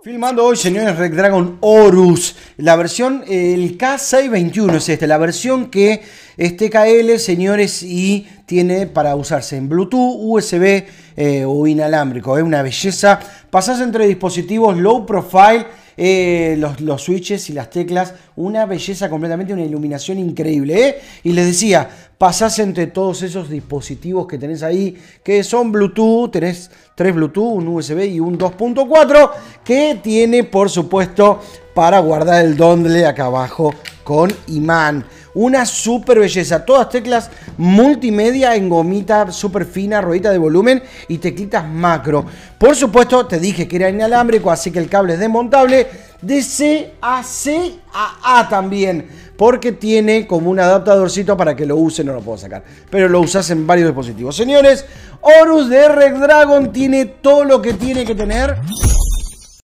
Filmando hoy, señores, Red Dragon Horus, la versión, el K621 es esta, la versión que este KL señores, y tiene para usarse en Bluetooth, USB eh, o inalámbrico, es eh, una belleza. pasas entre dispositivos low profile, eh, los, los, switches y las teclas, una belleza completamente, una iluminación increíble. Y les decía, pasás entre todos esos dispositivos que tenés ahí, que son Bluetooth, tenés tres Bluetooth, un USB y un 2.4, que tiene por supuesto para guardar el dongle acá abajo con imán. Una super belleza, todas teclas multimedia en gomita super fina, ruedita de volumen y teclitas macro. Por supuesto, te dije que era inalámbrico, así que el cable es desmontable de C a C a A también porque tiene como un adaptadorcito para que lo use, no lo puedo sacar, pero lo usas en varios dispositivos. Señores, Horus de Red Dragon tiene todo lo que tiene que tener